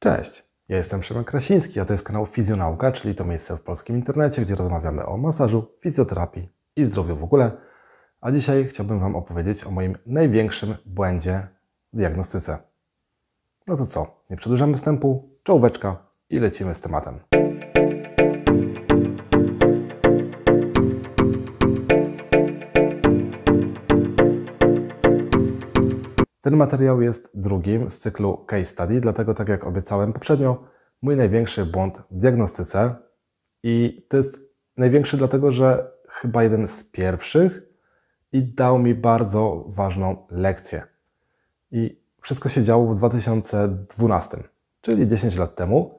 Cześć, ja jestem Szymon Krasiński, a to jest kanał Fizjonauka, czyli to miejsce w polskim internecie, gdzie rozmawiamy o masażu, fizjoterapii i zdrowiu w ogóle. A dzisiaj chciałbym Wam opowiedzieć o moim największym błędzie w diagnostyce. No to co, nie przedłużamy wstępu, czołóweczka i lecimy z tematem. Ten materiał jest drugim z cyklu Case Study, dlatego tak jak obiecałem poprzednio, mój największy błąd w diagnostyce i to jest największy dlatego, że chyba jeden z pierwszych i dał mi bardzo ważną lekcję. I wszystko się działo w 2012, czyli 10 lat temu,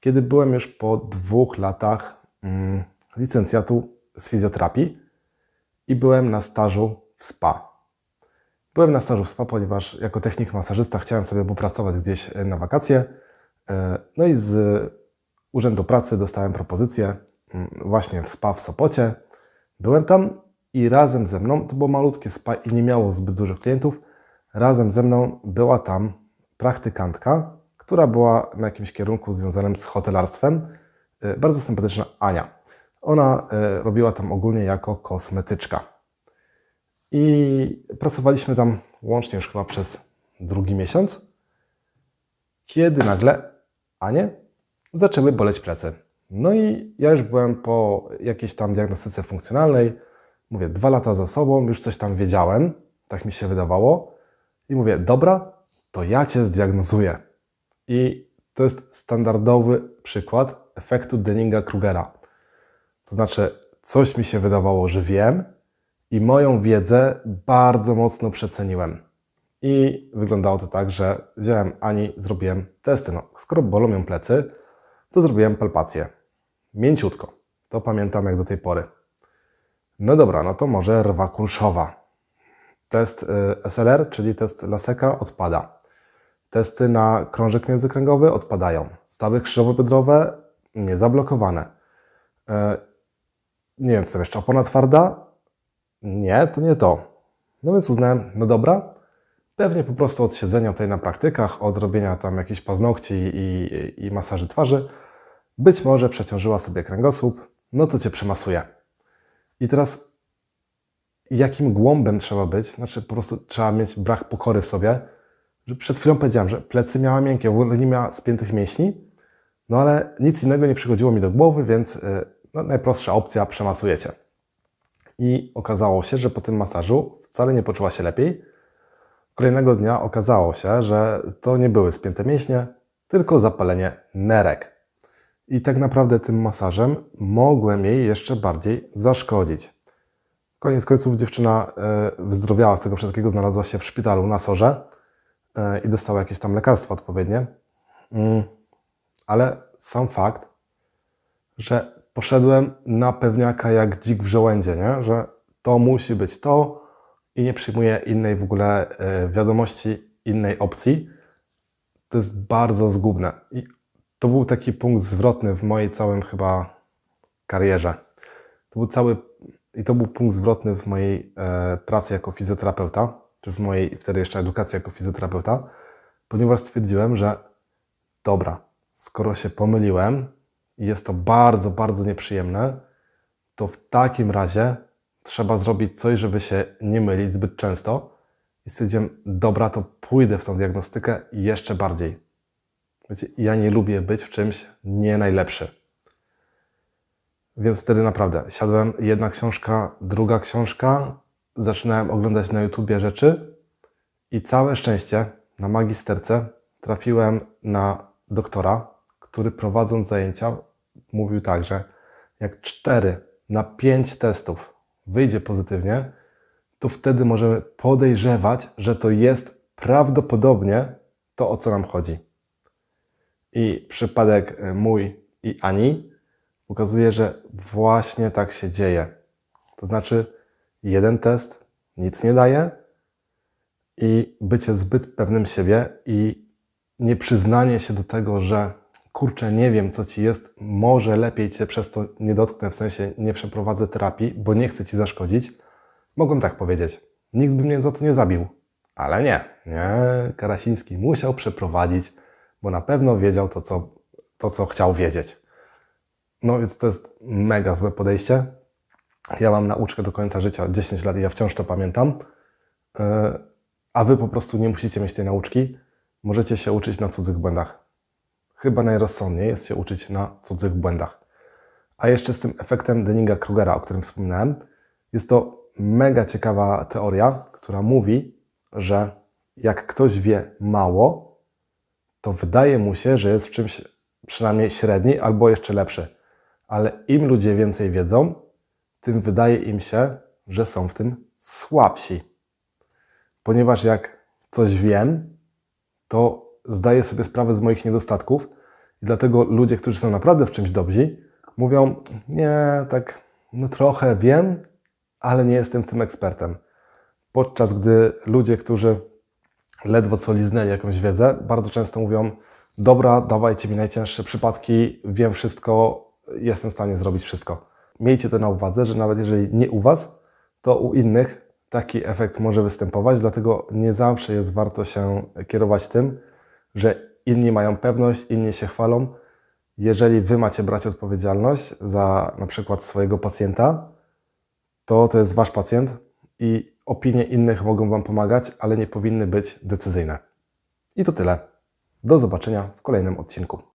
kiedy byłem już po dwóch latach mm, licencjatu z fizjoterapii i byłem na stażu w SPA. Byłem na stażu w SPA, ponieważ jako technik masażysta chciałem sobie popracować gdzieś e, na wakacje. E, no i z Urzędu Pracy dostałem propozycję mm, właśnie w SPA w Sopocie. Byłem tam i razem ze mną, to było malutkie SPA i nie miało zbyt dużych klientów, razem ze mną była tam praktykantka, która była na jakimś kierunku związanym z hotelarstwem. E, bardzo sympatyczna Ania. Ona robiła tam ogólnie jako kosmetyczka. I pracowaliśmy tam łącznie już chyba przez drugi miesiąc, kiedy nagle a nie, zaczęły boleć plecy. No i ja już byłem po jakiejś tam diagnostyce funkcjonalnej, mówię, dwa lata za sobą, już coś tam wiedziałem, tak mi się wydawało. I mówię, dobra, to ja Cię zdiagnozuję. I to jest standardowy przykład efektu Denninga-Krugera. To znaczy, coś mi się wydawało, że wiem, i moją wiedzę bardzo mocno przeceniłem. I wyglądało to tak, że wziąłem Ani, zrobiłem testy. No, skoro bolą ją plecy, to zrobiłem palpację. Mięciutko. To pamiętam jak do tej pory. No dobra, no to może rwa kulszowa. Test y, SLR, czyli test laseka, odpada. Testy na krążek międzykręgowy odpadają. Stawy krzyżowo-biodrowe niezablokowane. Y, nie wiem, co tam jeszcze. Opona twarda nie, to nie to. No więc uznałem, no dobra, pewnie po prostu od siedzenia tutaj na praktykach, od robienia tam jakichś paznokci i, i, i masaży twarzy, być może przeciążyła sobie kręgosłup, no to Cię przemasuje. I teraz jakim głąbem trzeba być, znaczy po prostu trzeba mieć brak pokory w sobie, że przed chwilą powiedziałem, że plecy miała miękkie, w ogóle nie miała spiętych mięśni, no ale nic innego nie przychodziło mi do głowy, więc y, no, najprostsza opcja, przemasujecie i okazało się, że po tym masażu wcale nie poczuła się lepiej. Kolejnego dnia okazało się, że to nie były spięte mięśnie, tylko zapalenie nerek. I tak naprawdę tym masażem mogłem jej jeszcze bardziej zaszkodzić. Koniec końców dziewczyna e, wyzdrowiała z tego wszystkiego, znalazła się w szpitalu na Sorze e, i dostała jakieś tam lekarstwa odpowiednie. Mm, ale sam fakt, że poszedłem na pewniaka jak dzik w żołędzie, nie? że to musi być to i nie przyjmuję innej w ogóle e, wiadomości, innej opcji. To jest bardzo zgubne. I to był taki punkt zwrotny w mojej całym chyba karierze. To był cały i to był punkt zwrotny w mojej e, pracy jako fizjoterapeuta, czy w mojej wtedy jeszcze edukacji jako fizjoterapeuta, ponieważ stwierdziłem, że dobra, skoro się pomyliłem, i jest to bardzo, bardzo nieprzyjemne, to w takim razie trzeba zrobić coś, żeby się nie mylić zbyt często. I stwierdziłem, dobra, to pójdę w tą diagnostykę jeszcze bardziej. Wiecie, ja nie lubię być w czymś nie najlepszy. Więc wtedy naprawdę siadłem, jedna książka, druga książka, zaczynałem oglądać na YouTubie rzeczy i całe szczęście na magisterce trafiłem na doktora, który prowadząc zajęcia mówił tak, że jak 4 na 5 testów wyjdzie pozytywnie, to wtedy możemy podejrzewać, że to jest prawdopodobnie to, o co nam chodzi. I przypadek e, mój i Ani pokazuje, że właśnie tak się dzieje. To znaczy, jeden test nic nie daje i bycie zbyt pewnym siebie i nieprzyznanie się do tego, że kurczę, nie wiem, co ci jest, może lepiej cię przez to nie dotknę, w sensie nie przeprowadzę terapii, bo nie chcę ci zaszkodzić, mogłem tak powiedzieć. Nikt by mnie za to nie zabił. Ale nie, nie, Karasiński musiał przeprowadzić, bo na pewno wiedział to, co, to, co chciał wiedzieć. No więc to jest mega złe podejście. Ja mam nauczkę do końca życia, 10 lat i ja wciąż to pamiętam. E, a wy po prostu nie musicie mieć tej nauczki. Możecie się uczyć na cudzych błędach chyba najrozsądniej jest się uczyć na cudzych błędach. A jeszcze z tym efektem Denninga-Krugera, o którym wspominałem, jest to mega ciekawa teoria, która mówi, że jak ktoś wie mało, to wydaje mu się, że jest w czymś przynajmniej średni albo jeszcze lepszy. Ale im ludzie więcej wiedzą, tym wydaje im się, że są w tym słabsi. Ponieważ jak coś wiem, to zdaję sobie sprawę z moich niedostatków i dlatego ludzie, którzy są naprawdę w czymś dobrzy, mówią, nie, tak, no trochę wiem, ale nie jestem tym ekspertem. Podczas gdy ludzie, którzy ledwo co liznęli jakąś wiedzę, bardzo często mówią, dobra, dawajcie mi najcięższe przypadki, wiem wszystko, jestem w stanie zrobić wszystko. Miejcie to na uwadze, że nawet jeżeli nie u Was, to u innych taki efekt może występować, dlatego nie zawsze jest warto się kierować tym, że inni mają pewność, inni się chwalą. Jeżeli wy macie brać odpowiedzialność za na przykład swojego pacjenta, to to jest wasz pacjent i opinie innych mogą wam pomagać, ale nie powinny być decyzyjne. I to tyle. Do zobaczenia w kolejnym odcinku.